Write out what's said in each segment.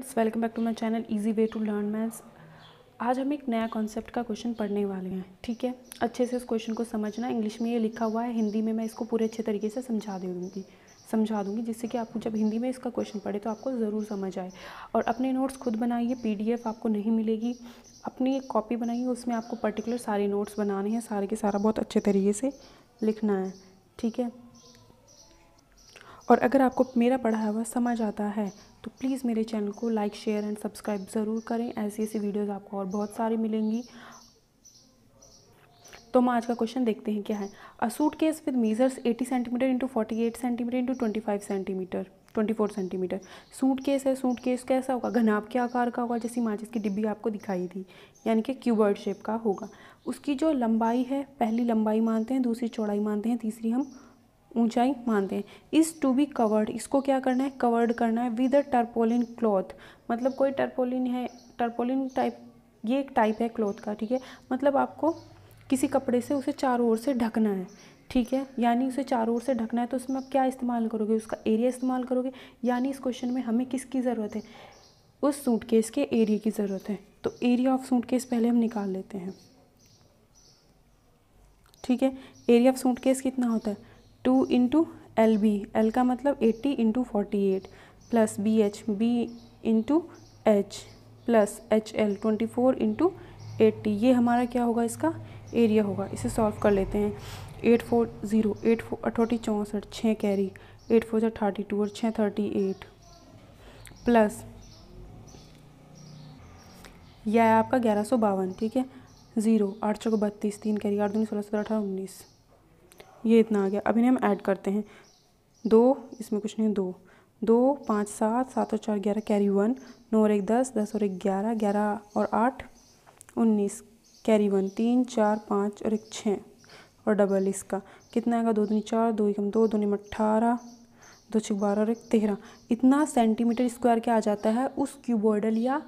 friends welcome back to my channel easy way to learn maths आज हम एक नया कॉन्सेप्ट का क्वेश्चन पढ़ने वाले हैं ठीक है अच्छे से इस क्वेश्चन को समझना इंग्लिश में ये लिखा हुआ है हिंदी में मैं इसको पूरे अच्छे तरीके से समझा दूँगी समझा दूँगी जिससे कि आपको जब हिंदी में इसका क्वेश्चन पढ़े तो आपको ज़रूर समझ आए और अपने नोट्स खुद बनाइए एफ आपको नहीं मिलेगी अपनी एक कॉपी बनाइए उसमें आपको पर्टिकुलर सारे नोट्स बनाने हैं सारे के सारा बहुत अच्छे तरीके से लिखना है ठीक है और अगर आपको मेरा पढ़ा हुआ समझ आता है तो प्लीज़ मेरे चैनल को लाइक शेयर एंड सब्सक्राइब ज़रूर करें ऐसी ऐसी वीडियोज़ आपको और बहुत सारी मिलेंगी तो हम आज का क्वेश्चन देखते हैं क्या है a suitcase with measures 80 centimetre into forty eight centimetre into twenty five centimetre twenty four centimetre suitcase है सूट केस कैसा होगा घनाब के आकार का होगा जैसी माचिस की डिब्बी आपको दिखाई थी यानी कि क्यूबर्ड शेप का होगा उसकी जो लंबाई है पहली लंबाई मानते हैं दूसरी चौड़ाई मानते हैं तीसरी हम ऊंचाई मानते हैं इस टू बी कवर्ड इसको क्या करना है कवर्ड करना है विद अ टर्पोलिन क्लॉथ मतलब कोई टर्पोलिन है टर्पोलिन टाइप ये एक टाइप है क्लॉथ का ठीक है मतलब आपको किसी कपड़े से उसे चारों ओर से ढकना है ठीक है यानी उसे चारों ओर से ढकना है तो उसमें आप क्या इस्तेमाल करोगे उसका एरिया इस्तेमाल करोगे यानी इस क्वेश्चन में हमें किसकी ज़रूरत है उस सूटकेस के एरिया की ज़रूरत है तो एरिया ऑफ सूटकेस पहले हम निकाल लेते हैं ठीक है एरिया ऑफ सूटकेस कितना होता है two into L B L का मतलब eighty into forty eight plus B H B into H plus H L twenty four into eighty ये हमारा क्या होगा इसका एरिया होगा इसे सॉल्व कर लेते हैं eight four zero eight four अठौटी चौंसठ छः कैरी एट फोर ज़र थर्टी टू और छः थर्टी एट प्लस यह आपका ग्यारह सौ बावन ठीक है ज़ीरो आठ सौ बत्तीस तीन कैरी आठ दूनी सोलह सत्रह अठारह उन्नीस ये इतना आ गया अब इन्हें हम ऐड करते हैं दो इसमें कुछ नहीं दो दो पाँच सात सात और चार ग्यारह कैरी वन नौ और एक दस दस और एक ग्यारह ग्यारह और आठ उन्नीस कैरी वन तीन चार पाँच और एक छः और डबल इसका कितना आएगा दो दूनी चार दो एकम दो दूनी अट्ठारह दो छः बारह और एक तेरह इतना सेंटीमीटर स्क्वायर के आ जाता है उस क्यूबॉइडल या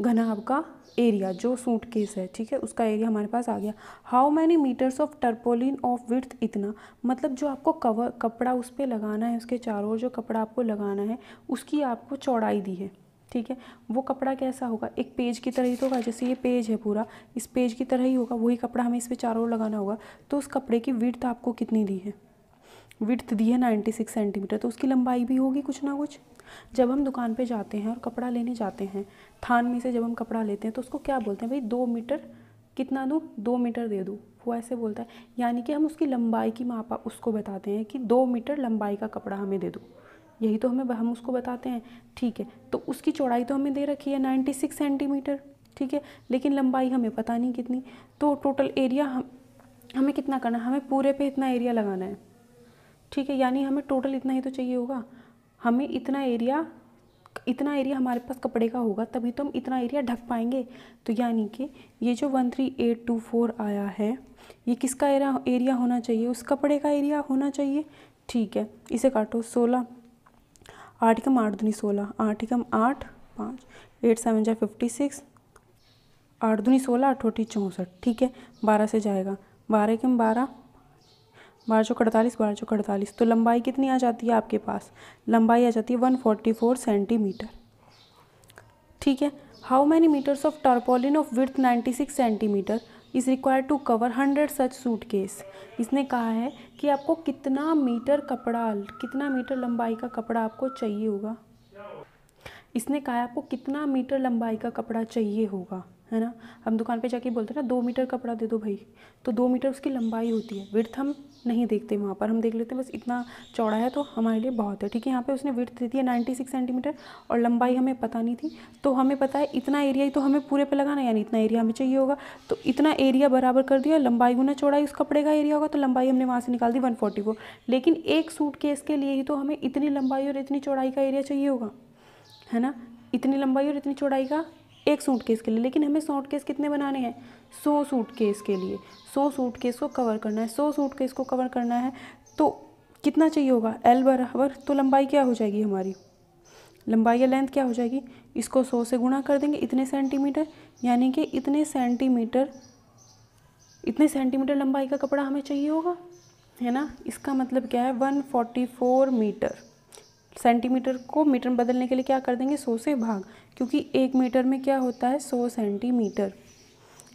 घना का एरिया जो सूट केस है ठीक है उसका एरिया हमारे पास आ गया how many metres of tarpaulin of width इतना मतलब जो आपको कवर कपड़ा उस पर लगाना है उसके चारों ओर जो कपड़ा आपको लगाना है उसकी आपको चौड़ाई दी है ठीक है वो कपड़ा कैसा होगा एक पेज की तरह ही तो होगा जैसे ये पेज है पूरा इस पेज की तरह ही होगा वही कपड़ा हमें इस पर चारों ओर लगाना होगा तो उस कपड़े की विर्थ आपको कितनी दी है विथ दी है नाइन्टी सिक्स सेंटीमीटर तो उसकी लंबाई भी होगी कुछ ना कुछ जब हम दुकान पे जाते हैं और कपड़ा लेने जाते हैं थान में से जब हम कपड़ा लेते हैं तो उसको क्या बोलते हैं भाई दो मीटर कितना दूँ दो मीटर दे दूँ वो ऐसे बोलता है यानी कि हम उसकी लंबाई की मापा उसको बताते हैं कि दो मीटर लंबाई का कपड़ा हमें दे दो यही तो हमें हम उसको बताते हैं ठीक है तो उसकी चौड़ाई तो हमें दे रखी है नाइन्टी सिक्स सेंटीमीटर ठीक है लेकिन लंबाई हमें पता नहीं कितनी तो टोटल एरिया हम हमें कितना करना है हमें पूरे पे इतना एरिया लगाना है ठीक है यानी हमें टोटल इतना ही तो चाहिए होगा हमें इतना एरिया इतना एरिया हमारे पास कपड़े का होगा तभी तो हम इतना एरिया ढक पाएंगे तो यानी कि ये जो one three eight two four आया है ये किसका एरिया एरिया होना चाहिए उस कपड़े का एरिया होना चाहिए ठीक है इसे काटो सोलह आठ कम आठ दूनी सोलह आठ कम आठ पाँच एट सेवन जा फिफ्टी सिक्स आठ दूनी सोलह अठोटी चौंसठ ठीक है बारह से जाएगा बारह कम बारह बारह चौक अड़तालीस बारह चौक अड़तालीस तो लंबाई कितनी आ जाती है आपके पास लंबाई आ जाती है वन फोर्टी फोर सेंटीमीटर ठीक है how many metres of tarpaulin of width ninety six centimetre is require to cover hundred such suitcase इसने कहा है कि आपको कितना मीटर कपड़ा कितना मीटर लंबाई का कपड़ा आपको चाहिए होगा इसने कहा आपको कितना मीटर लंबाई का कपड़ा चाहिए होगा है ना हम दुकान पे जाके बोलते हैं ना दो मीटर कपड़ा दे दो भाई तो दो मीटर उसकी लंबाई होती है विर्थ हम नहीं देखते वहाँ पर हम देख लेते हैं बस इतना चौड़ा है तो हमारे लिए बहुत है ठीक है यहाँ पे उसने विर्थ दे दिया नाइन्टी सिक्स सेंटीमीटर और लंबाई हमें पता नहीं थी तो हमें पता है इतना एरिया ही तो हमें पूरे पर लगाना यानी इतना एरिया हमें चाहिए होगा तो इतना एरिया बराबर कर दिया लंबाई गुना चौड़ाई उस कपड़े का एरिया होगा तो लंबाई हमने वहाँ से निकाल दी वन लेकिन एक सूट केस के लिए ही तो हमें इतनी लंबाई और इतनी चौड़ाई का एरिया चाहिए होगा है ना इतनी लंबाई और इतनी चौड़ाई का एक सूट केस के लिए लेकिन हमें सूट केस कितने बनाने हैं सौ सूट केस के लिए सौ सूट केस को कवर करना है सौ सूट केस को कवर करना है तो कितना चाहिए होगा एल बराबर तो लंबाई क्या हो जाएगी हमारी लंबाई या लेंथ क्या हो जाएगी इसको सौ से गुणा कर देंगे इतने सेंटीमीटर यानी कि इतने सेंटीमीटर इतने सेंटीमीटर लंबाई का कपड़ा हमें चाहिए होगा है ना इसका मतलब क्या है one forty four metre centimetre को मीटर में बदलने के लिए क्या कर देंगे सौ से भाग क्योंकि एक मीटर में क्या होता है सौ सेंटीमीटर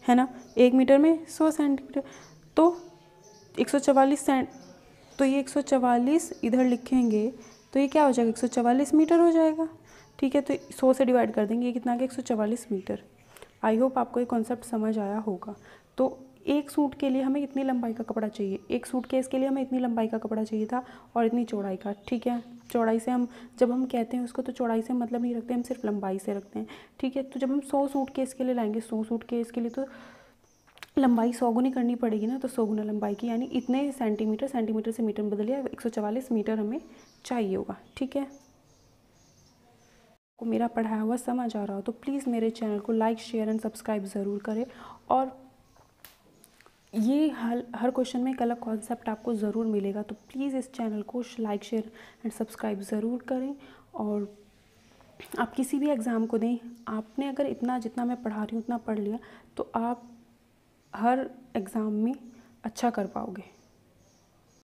है ना एक मीटर में सौ सेंटीमीटर तो एक सौ चवालीस सेंट तो ये एक सौ चवालीस इधर लिखेंगे तो ये क्या हो जाएगा एक सौ चवालीस मीटर हो जाएगा ठीक है तो सौ से डिवाइड कर देंगे ये कितना का एक सौ चवालीस मीटर आई होप आपको ये कॉन्सेप्ट समझ आया होगा तो एक सूट के लिए हमें इतनी लंबाई का कपड़ा चाहिए एक सूट केस के लिए हमें इतनी लंबाई का कपड़ा चाहिए था और इतनी चौड़ाई का ठीक है चौड़ाई से हम जब हम कहते हैं उसको तो चौड़ाई से मतलब नहीं रखते हम सिर्फ लंबाई से रखते हैं ठीक है तो जब हम सौ सूट केस के लिए लाएंगे सौ सूट केस के लिए तो लंबाई सौ गुनी करनी पड़ेगी ना तो सौ गुना लंबाई की यानी इतने सेंटीमीटर सेंटीमीटर से मीटर में बदलिए एक सौ चवालीस मीटर हमें चाहिए होगा ठीक है को मेरा पढ़ाया हुआ समझ आ रहा हो तो प्लीज़ मेरे चैनल को लाइक शेयर एंड सब्सक्राइब ज़रूर करें और ये हर हर क्वेश्चन में एक अलग कॉन्सेप्ट आपको ज़रूर मिलेगा तो प्लीज़ इस चैनल को लाइक शेयर एंड सब्सक्राइब ज़रूर करें और आप किसी भी एग्ज़ाम को दें आपने अगर इतना जितना मैं पढ़ा रही हूँ उतना पढ़ लिया तो आप हर एग्ज़ाम में अच्छा कर पाओगे